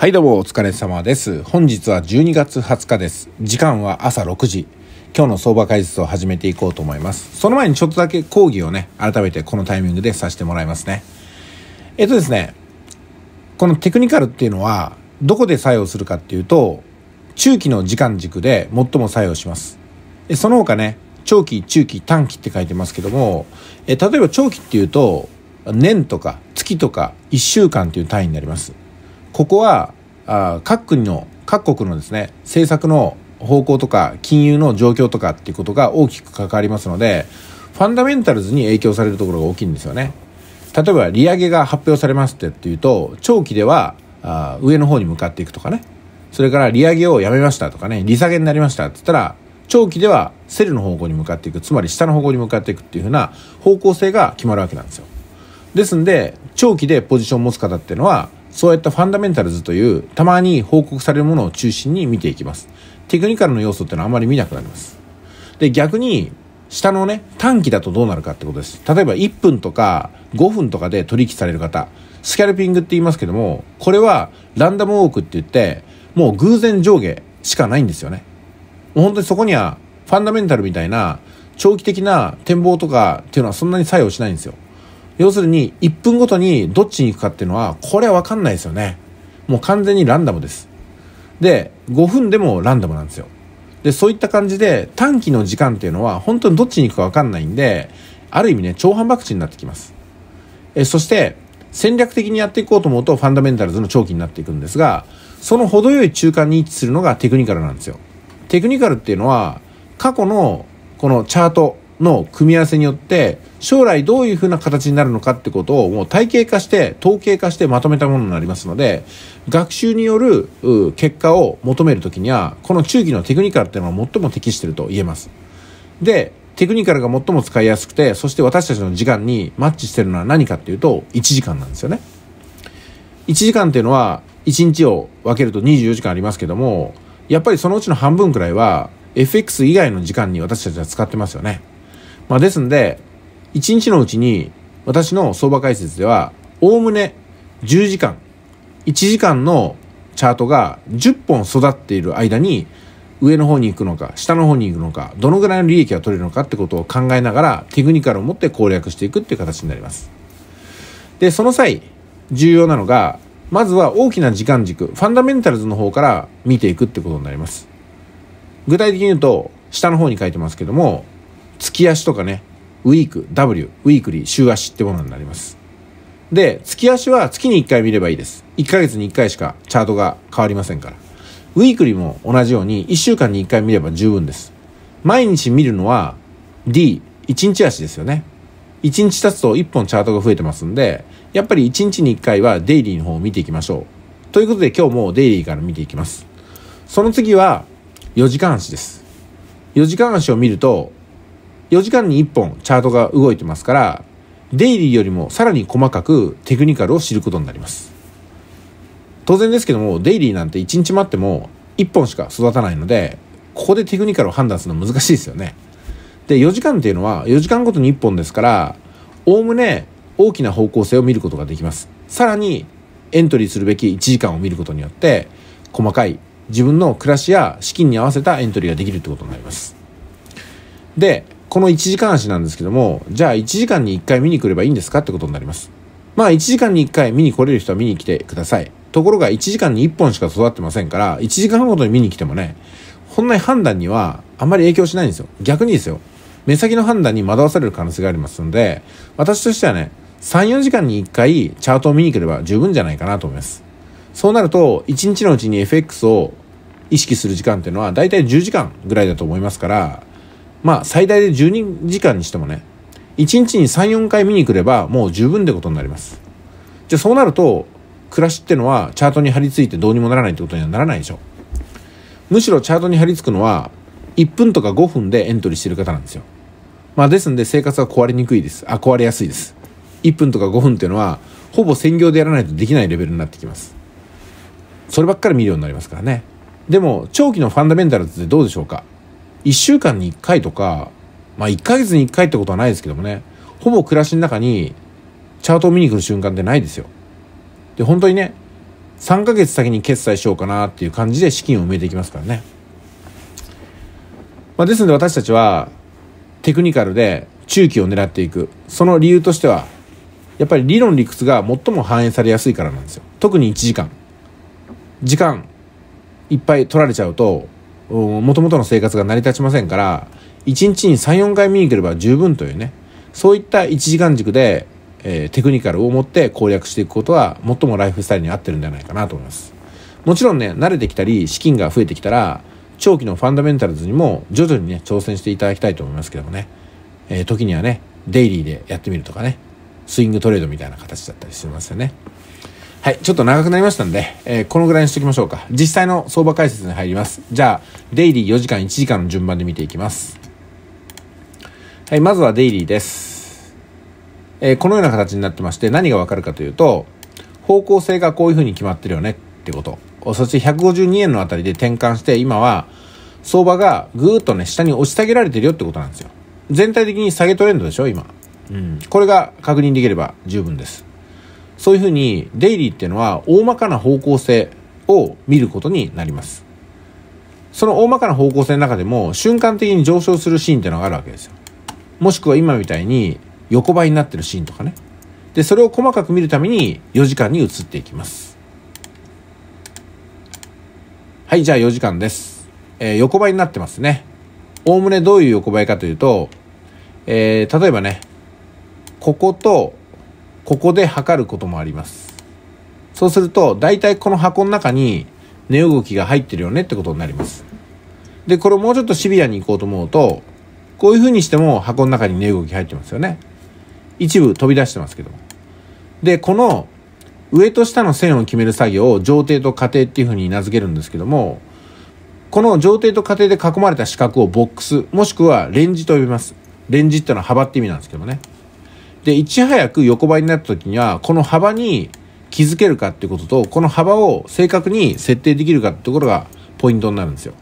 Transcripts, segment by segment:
はいどうもお疲れ様です。本日は12月20日です。時間は朝6時。今日の相場解説を始めていこうと思います。その前にちょっとだけ講義をね、改めてこのタイミングでさせてもらいますね。えっとですね、このテクニカルっていうのは、どこで作用するかっていうと、中期の時間軸で最も作用します。その他ね、長期、中期、短期って書いてますけども、え例えば長期っていうと、年とか月とか1週間っていう単位になります。ここはあ各国の各国のですね政策の方向とか金融の状況とかっていうことが大きく関わりますのでファンダメンタルズに影響されるところが大きいんですよね例えば利上げが発表されますってっていうと長期ではあ上の方に向かっていくとかねそれから利上げをやめましたとかね利下げになりましたって言ったら長期ではセルの方向に向かっていくつまり下の方向に向かっていくっていう風な方向性が決まるわけなんですよですんで長期でポジションを持つ方っていうのはそういったファンダメンタルズというたまに報告されるものを中心に見ていきます。テクニカルの要素ってのはあまり見なくなります。で、逆に下のね、短期だとどうなるかってことです。例えば1分とか5分とかで取引される方、スキャルピングって言いますけども、これはランダムウォークって言って、もう偶然上下しかないんですよね。もう本当にそこにはファンダメンタルみたいな長期的な展望とかっていうのはそんなに作用しないんですよ。要するに、1分ごとにどっちに行くかっていうのは、これはわかんないですよね。もう完全にランダムです。で、5分でもランダムなんですよ。で、そういった感じで、短期の時間っていうのは、本当にどっちに行くかわかんないんで、ある意味ね、超反爆地になってきます。え、そして、戦略的にやっていこうと思うと、ファンダメンタルズの長期になっていくんですが、その程よい中間に位置するのがテクニカルなんですよ。テクニカルっていうのは、過去のこのチャート、の組み合わせによって将来どういうふうな形になるのかってことをもう体系化して統計化してまとめたものになりますので学習による結果を求めるときにはこの中期のテクニカルっていうのは最も適していると言えます。でテクニカルが最も使いやすくてそして私たちの時間にマッチしてるのは何かっていうと1時間なんですよね。1時間っていうのは1日を分けると24時間ありますけどもやっぱりそのうちの半分くらいは FX 以外の時間に私たちは使ってますよね。まあ、ですんで、1日のうちに私の相場解説では、おおむね10時間、1時間のチャートが10本育っている間に、上の方に行くのか、下の方に行くのか、どのぐらいの利益が取れるのかってことを考えながら、テクニカルを持って攻略していくっていう形になります。で、その際、重要なのが、まずは大きな時間軸、ファンダメンタルズの方から見ていくってことになります。具体的に言うと、下の方に書いてますけども、月足とかねウィーク W ウィークリー週足ってものになりますで月足は月に1回見ればいいです1ヶ月に1回しかチャートが変わりませんからウィークリーも同じように1週間に1回見れば十分です毎日見るのは D1 日足ですよね1日経つと1本チャートが増えてますんでやっぱり1日に1回はデイリーの方を見ていきましょうということで今日もデイリーから見ていきますその次は4時間足です4時間足を見ると4時間に1本チャートが動いてますから、デイリーよりもさらに細かくテクニカルを知ることになります。当然ですけども、デイリーなんて1日待っても1本しか育たないので、ここでテクニカルを判断するの難しいですよね。で、4時間っていうのは4時間ごとに1本ですから、おおむね大きな方向性を見ることができます。さらに、エントリーするべき1時間を見ることによって、細かい自分の暮らしや資金に合わせたエントリーができるってことになります。で、この1時間足なんですけども、じゃあ1時間に1回見に来ればいいんですかってことになります。まあ1時間に1回見に来れる人は見に来てください。ところが1時間に1本しか育ってませんから、1時間ごとに見に来てもね、こんなに判断にはあんまり影響しないんですよ。逆にですよ。目先の判断に惑わされる可能性がありますので、私としてはね、3、4時間に1回チャートを見に来れば十分じゃないかなと思います。そうなると、1日のうちに FX を意識する時間っていうのは大体10時間ぐらいだと思いますから、まあ最大で12時間にしてもね、1日に3、4回見に来ればもう十分ってことになります。じゃあそうなると、暮らしってのはチャートに張り付いてどうにもならないってことにはならないでしょ。むしろチャートに張り付くのは、1分とか5分でエントリーしてる方なんですよ。まあですんで生活は壊れにくいです。あ、壊れやすいです。1分とか5分っていうのは、ほぼ専業でやらないとできないレベルになってきます。そればっかり見るようになりますからね。でも、長期のファンダメンタルズってどうでしょうか1週間に1回とか、まあ1ヶ月に1回ってことはないですけどもね、ほぼ暮らしの中にチャートを見に来る瞬間ってないですよ。で、本当にね、3ヶ月先に決済しようかなっていう感じで資金を埋めていきますからね。まあ、ですので私たちはテクニカルで中期を狙っていく。その理由としては、やっぱり理論理屈が最も反映されやすいからなんですよ。特に1時間。時間いっぱい取られちゃうともともとの生活が成り立ちませんから1日に34回見に来れば十分というねそういった1時間軸で、えー、テクニカルを持って攻略していくことは最もライフスタイルに合ってるんじゃないかなと思いますもちろんね慣れてきたり資金が増えてきたら長期のファンダメンタルズにも徐々にね挑戦していただきたいと思いますけどもね、えー、時にはねデイリーでやってみるとかねスイングトレードみたいな形だったりしますよねはい、ちょっと長くなりましたんで、えー、このぐらいにしときましょうか。実際の相場解説に入ります。じゃあ、デイリー4時間1時間の順番で見ていきます。はい、まずはデイリーです。えー、このような形になってまして、何がわかるかというと、方向性がこういうふうに決まってるよねってこと。そして152円のあたりで転換して、今は相場がぐーっとね、下に押し下げられてるよってことなんですよ。全体的に下げトレンドでしょ、今。うん。これが確認できれば十分です。そういうふうにデイリーっていうのは大まかな方向性を見ることになります。その大まかな方向性の中でも瞬間的に上昇するシーンっていうのがあるわけですよ。もしくは今みたいに横ばいになってるシーンとかね。で、それを細かく見るために4時間に移っていきます。はい、じゃあ4時間です。えー、横ばいになってますね。おおむねどういう横ばいかというと、えー、例えばね、こことここで測ることもあります。そうすると、大体この箱の中に値動きが入ってるよねってことになります。で、これをもうちょっとシビアに行こうと思うと、こういうふうにしても箱の中に値動き入ってますよね。一部飛び出してますけども。で、この上と下の線を決める作業を上底と下底っていうふうに名付けるんですけども、この上底と下底で囲まれた四角をボックス、もしくはレンジと呼びます。レンジってのは幅って意味なんですけどね。で、いち早く横ばいになった時には、この幅に気づけるかってことと、この幅を正確に設定できるかってところがポイントになるんですよ。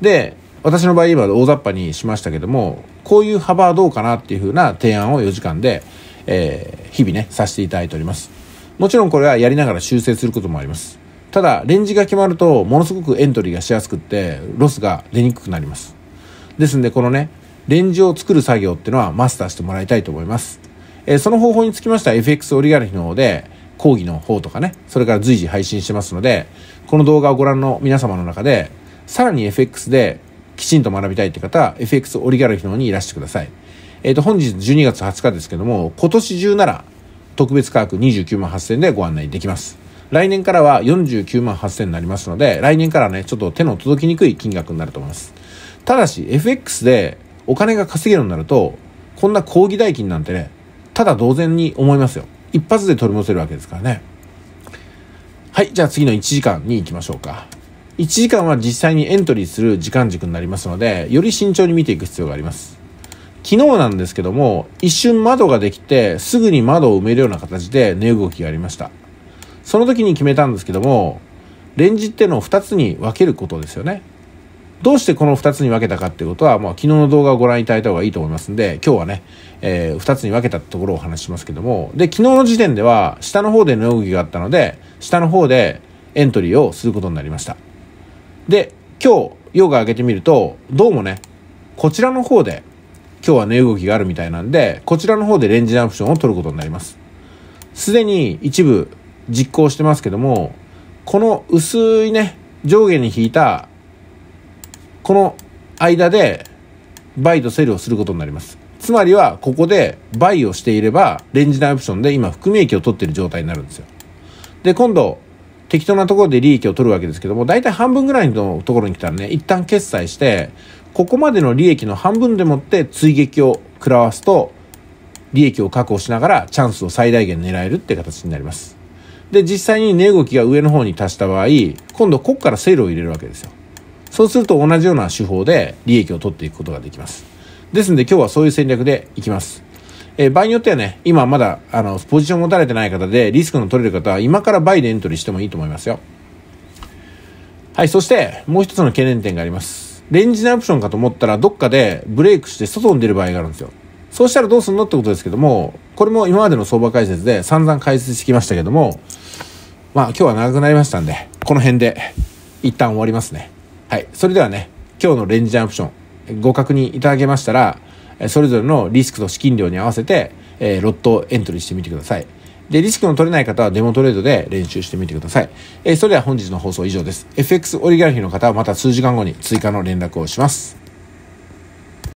で、私の場合今大雑把にしましたけども、こういう幅はどうかなっていうふうな提案を4時間で、えー、日々ね、させていただいております。もちろんこれはやりながら修正することもあります。ただ、レンジが決まると、ものすごくエントリーがしやすくって、ロスが出にくくなります。ですんで、このね、レンジを作る作業っていうのはマスターしてもらいたいと思います。えー、その方法につきましては FX オリガルヒの方で講義の方とかね、それから随時配信してますので、この動画をご覧の皆様の中で、さらに FX できちんと学びたいって方は FX オリガルヒの方にいらしてください。えっ、ー、と、本日12月20日ですけども、今年中なら特別価格29万8000円でご案内できます。来年からは49万8000円になりますので、来年からね、ちょっと手の届きにくい金額になると思います。ただし、FX でお金が稼げるようになると、こんな講義代金なんてね、ただ同然に思いますよ。一発で取り戻せるわけですからね。はい、じゃあ次の1時間に行きましょうか。1時間は実際にエントリーする時間軸になりますので、より慎重に見ていく必要があります。昨日なんですけども、一瞬窓ができて、すぐに窓を埋めるような形で値動きがありました。その時に決めたんですけども、レンジってのを2つに分けることですよね。どうしてこの2つに分けたかっていうことは、まあ、昨日の動画をご覧いただいた方がいいと思いますんで、今日はね、えー、2つに分けたところをお話しますけども、で、昨日の時点では、下の方で動きがあったので、下の方でエントリーをすることになりました。で、今日、夜が明けてみると、どうもね、こちらの方で、今日は値動きがあるみたいなんで、こちらの方でレンジダンプションを取ることになります。すでに一部実行してますけども、この薄いね、上下に引いたこの間でバイとセルをすることになります。つまりは、ここでバイをしていれば、レンジ内オプションで今、含み益を取ってる状態になるんですよ。で、今度、適当なところで利益を取るわけですけども、大体半分ぐらいのところに来たらね、一旦決済して、ここまでの利益の半分でもって追撃を食らわすと、利益を確保しながらチャンスを最大限狙えるって形になります。で、実際に値動きが上の方に達した場合、今度ここからセールを入れるわけですよ。そうすると同じような手法で利益を取っていくことができます。ですので今日はそういう戦略でいきます。えー、場合によってはね、今まだ、あの、ポジション持たれてない方で、リスクの取れる方は、今からバイでエントリーしてもいいと思いますよ。はい、そして、もう一つの懸念点があります。レンジのオプションかと思ったら、どっかでブレイクして外に出る場合があるんですよ。そうしたらどうすんのってことですけども、これも今までの相場解説で散々解説してきましたけども、まあ今日は長くなりましたんで、この辺で一旦終わりますね。はい。それではね、今日のレンジャンプション、ご確認いただけましたら、それぞれのリスクと資金量に合わせて、えー、ロットエントリーしてみてください。で、リスクの取れない方はデモトレードで練習してみてください。えー、それでは本日の放送以上です。FX オリガルヒの方はまた数時間後に追加の連絡をします。